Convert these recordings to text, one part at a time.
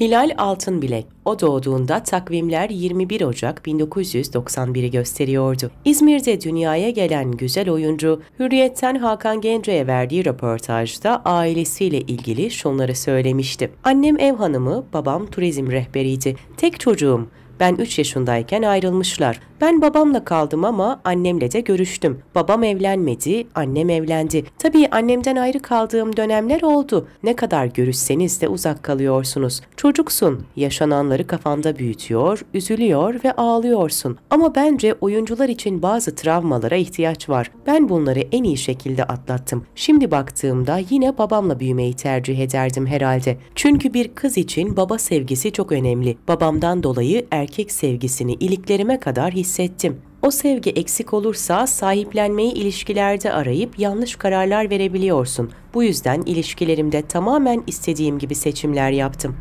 Hilal Altınbilek. O doğduğunda takvimler 21 Ocak 1991'i gösteriyordu. İzmir'de dünyaya gelen güzel oyuncu, Hürriyet'ten Hakan Gence'ye verdiği röportajda ailesiyle ilgili şunları söylemişti. Annem ev hanımı, babam turizm rehberiydi. Tek çocuğum. Ben 3 yaşındayken ayrılmışlar. Ben babamla kaldım ama annemle de görüştüm. Babam evlenmedi, annem evlendi. Tabii annemden ayrı kaldığım dönemler oldu. Ne kadar görüşseniz de uzak kalıyorsunuz. Çocuksun, yaşananları kafanda büyütüyor, üzülüyor ve ağlıyorsun. Ama bence oyuncular için bazı travmalara ihtiyaç var. Ben bunları en iyi şekilde atlattım. Şimdi baktığımda yine babamla büyümeyi tercih ederdim herhalde. Çünkü bir kız için baba sevgisi çok önemli. Babamdan dolayı erkek sevgisini iliklerime kadar hissediyorum hissettim. O sevgi eksik olursa sahiplenmeyi ilişkilerde arayıp yanlış kararlar verebiliyorsun. Bu yüzden ilişkilerimde tamamen istediğim gibi seçimler yaptım.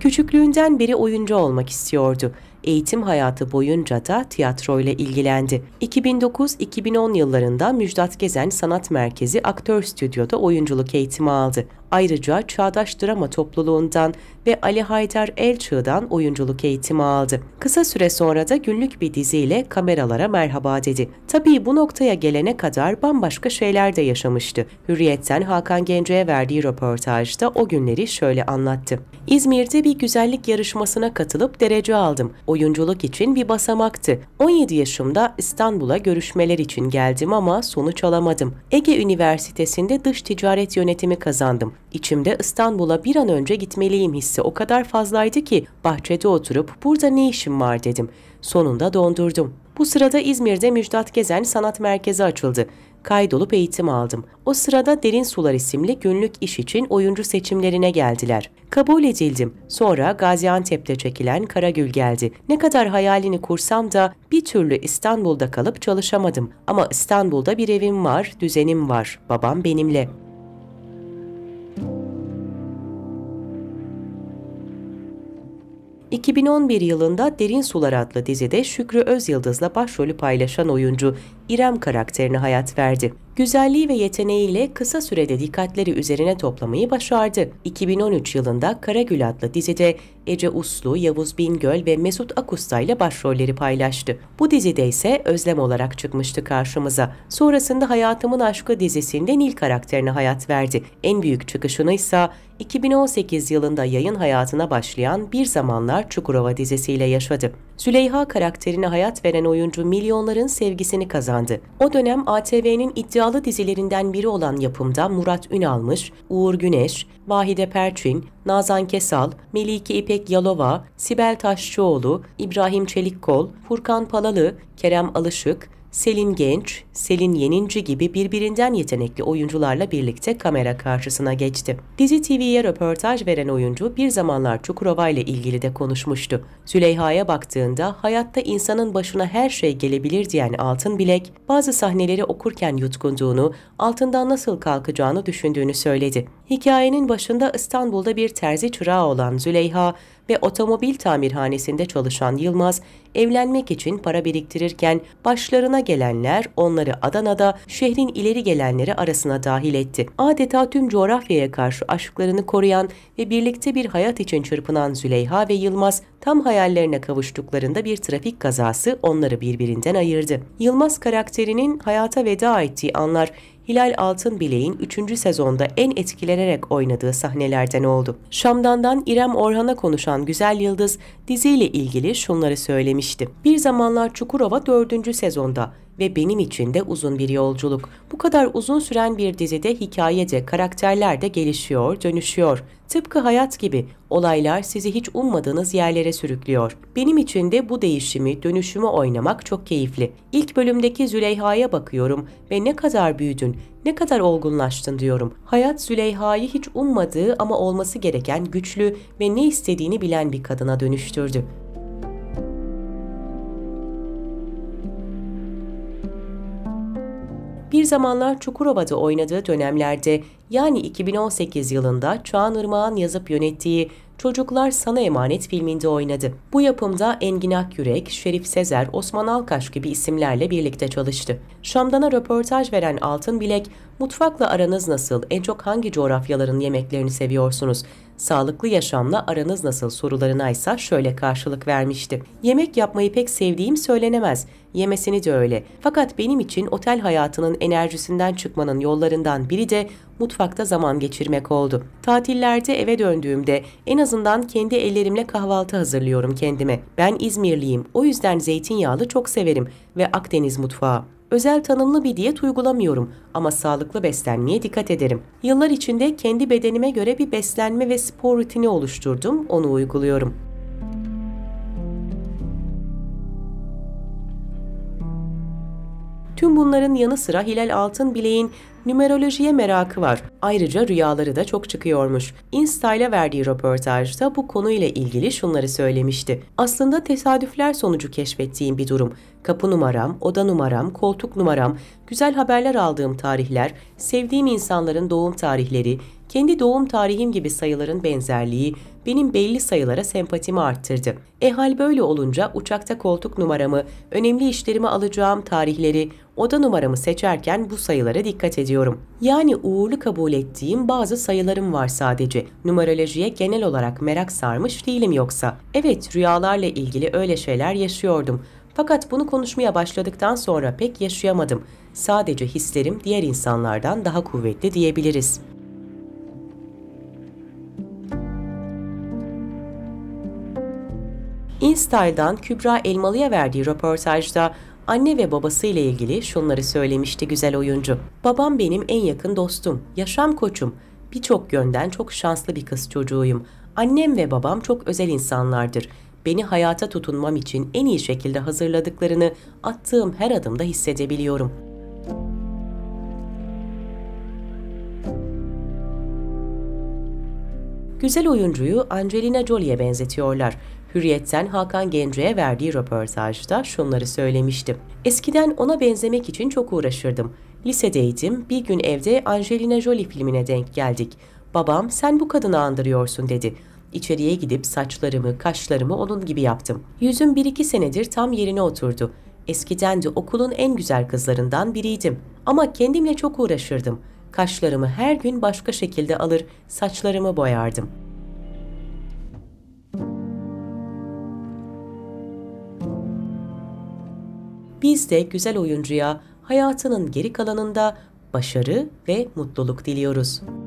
Küçüklüğünden beri oyuncu olmak istiyordu eğitim hayatı boyunca da tiyatroyla ile ilgilendi. 2009-2010 yıllarında Müjdat Gezen Sanat Merkezi Aktör Stüdyo'da oyunculuk eğitimi aldı. Ayrıca Çağdaş Drama Topluluğundan ve Ali Haydar Elçığ'dan oyunculuk eğitimi aldı. Kısa süre sonra da günlük bir diziyle kameralara merhaba dedi. Tabii bu noktaya gelene kadar bambaşka şeyler de yaşamıştı. Hürriyet'ten Hakan Gence'ye verdiği röportajda o günleri şöyle anlattı. İzmir'de bir güzellik yarışmasına katılıp derece aldım. O oyunculuk için bir basamaktı. 17 yaşımda İstanbul'a görüşmeler için geldim ama sonuç alamadım. Ege Üniversitesi'nde dış ticaret yönetimi kazandım. İçimde İstanbul'a bir an önce gitmeliyim hissi o kadar fazlaydı ki bahçede oturup burada ne işim var dedim. Sonunda dondurdum. Bu sırada İzmir'de Müjdat Gezen Sanat Merkezi açıldı. Kaydolup eğitim aldım. O sırada Derin Sular isimli günlük iş için oyuncu seçimlerine geldiler. Kabul edildim. Sonra Gaziantep'te çekilen Karagül geldi. Ne kadar hayalini kursam da bir türlü İstanbul'da kalıp çalışamadım. Ama İstanbul'da bir evim var, düzenim var. Babam benimle. 2011 yılında Derin Sular adlı dizide Şükrü Özyıldız'la başrolü paylaşan oyuncu İrem karakterine hayat verdi. Güzelliği ve yeteneğiyle kısa sürede dikkatleri üzerine toplamayı başardı. 2013 yılında Karagül adlı dizide Ece Uslu, Yavuz Bingöl ve Mesut Akusta ile başrolleri paylaştı. Bu dizide ise Özlem olarak çıkmıştı karşımıza. Sonrasında Hayatımın Aşkı dizisinde Nil karakterine hayat verdi. En büyük çıkışını ise 2018 yılında yayın hayatına başlayan Bir Zamanlar Çukurova dizisiyle yaşadı. Süleyha karakterine hayat veren oyuncu milyonların sevgisini kazandı yayınlandı. O dönem ATV'nin iddialı dizilerinden biri olan yapımda Murat Ünalmış, Uğur Güneş, Vahide Perçin, Nazan Kesal, Melike İpek Yalova, Sibel Taşçıoğlu, İbrahim Çelikkol, Furkan Palalı, Kerem Alışık, Selin Genç, Selin Yeninci gibi birbirinden yetenekli oyuncularla birlikte kamera karşısına geçti. Dizi TV'ye röportaj veren oyuncu bir zamanlar Çukurova ile ilgili de konuşmuştu. Züleyha'ya baktığında hayatta insanın başına her şey gelebilir diyen Altın Bilek, bazı sahneleri okurken yutkunduğunu, altından nasıl kalkacağını düşündüğünü söyledi. Hikayenin başında İstanbul'da bir terzi çırağı olan Züleyha, ve otomobil tamirhanesinde çalışan Yılmaz, evlenmek için para biriktirirken başlarına gelenler onları Adana'da şehrin ileri gelenleri arasına dahil etti. Adeta tüm coğrafyaya karşı aşklarını koruyan ve birlikte bir hayat için çırpınan Züleyha ve Yılmaz tam hayallerine kavuştuklarında bir trafik kazası onları birbirinden ayırdı. Yılmaz karakterinin hayata veda ettiği anlar Hilal Altın Bilek'in 3. sezonda en etkilenerek oynadığı sahnelerden oldu. Şamdan'dan İrem Orhan'a konuşan Güzel Yıldız diziyle ilgili şunları söylemişti. Bir zamanlar Çukurova 4. sezonda ve benim için de uzun bir yolculuk. Bu kadar uzun süren bir dizide hikaye de, karakterler de gelişiyor, dönüşüyor. Tıpkı hayat gibi olaylar sizi hiç ummadığınız yerlere sürüklüyor. Benim için de bu değişimi, dönüşümü oynamak çok keyifli. İlk bölümdeki Züleyha'ya bakıyorum ve ne kadar büyüdün, ne kadar olgunlaştın diyorum. Hayat Züleyha'yı hiç ummadığı ama olması gereken güçlü ve ne istediğini bilen bir kadına dönüştürdü. bir zamanlar Çukurova'da oynadığı dönemlerde yani 2018 yılında Çağan Irmağan yazıp yönettiği Çocuklar Sana Emanet filminde oynadı. Bu yapımda Engin Akyürek, Şerif Sezer, Osman Alkaş gibi isimlerle birlikte çalıştı. Şamdan'a röportaj veren Altın Bilek, mutfakla aranız nasıl, en çok hangi coğrafyaların yemeklerini seviyorsunuz, Sağlıklı yaşamla aranız nasıl sorularına ise şöyle karşılık vermişti. Yemek yapmayı pek sevdiğim söylenemez. Yemesini de öyle. Fakat benim için otel hayatının enerjisinden çıkmanın yollarından biri de mutfakta zaman geçirmek oldu. Tatillerde eve döndüğümde en azından kendi ellerimle kahvaltı hazırlıyorum kendime. Ben İzmirliyim. O yüzden zeytinyağlı çok severim ve Akdeniz mutfağı özel tanımlı bir diyet uygulamıyorum ama sağlıklı beslenmeye dikkat ederim. Yıllar içinde kendi bedenime göre bir beslenme ve spor rutini oluşturdum, onu uyguluyorum. Tüm bunların yanı sıra Hilal Altın Bileğin numerolojiye merakı var. Ayrıca rüyaları da çok çıkıyormuş. Insta verdiği röportajda bu konuyla ilgili şunları söylemişti. Aslında tesadüfler sonucu keşfettiğim bir durum. Kapı numaram, oda numaram, koltuk numaram, güzel haberler aldığım tarihler, sevdiğim insanların doğum tarihleri, kendi doğum tarihim gibi sayıların benzerliği benim belli sayılara sempatimi arttırdı. E hal böyle olunca uçakta koltuk numaramı, önemli işlerimi alacağım tarihleri, oda numaramı seçerken bu sayılara dikkat ediyorum. Yani uğurlu kabul ettiğim bazı sayılarım var sadece. Numerolojiye genel olarak merak sarmış değilim yoksa. Evet rüyalarla ilgili öyle şeyler yaşıyordum. Fakat bunu konuşmaya başladıktan sonra pek yaşayamadım. Sadece hislerim diğer insanlardan daha kuvvetli diyebiliriz. InStyle'dan Kübra Elmalı'ya verdiği röportajda Anne ve babasıyla ilgili şunları söylemişti güzel oyuncu. Babam benim en yakın dostum, yaşam koçum. Birçok yönden çok şanslı bir kız çocuğuyum. Annem ve babam çok özel insanlardır. Beni hayata tutunmam için en iyi şekilde hazırladıklarını attığım her adımda hissedebiliyorum.'' Güzel oyuncuyu Angelina Jolie'ye benzetiyorlar. Hürriyet'ten Hakan Gence'ye verdiği röportajda şunları söylemiştim: Eskiden ona benzemek için çok uğraşırdım. Lisedeydim, bir gün evde Angelina Jolie filmine denk geldik. Babam sen bu kadını andırıyorsun dedi. İçeriye gidip saçlarımı, kaşlarımı onun gibi yaptım. Yüzüm bir iki senedir tam yerine oturdu. Eskiden de okulun en güzel kızlarından biriydim. Ama kendimle çok uğraşırdım.'' Kaşlarımı her gün başka şekilde alır, saçlarımı boyardım. Biz de güzel oyuncuya hayatının geri kalanında başarı ve mutluluk diliyoruz.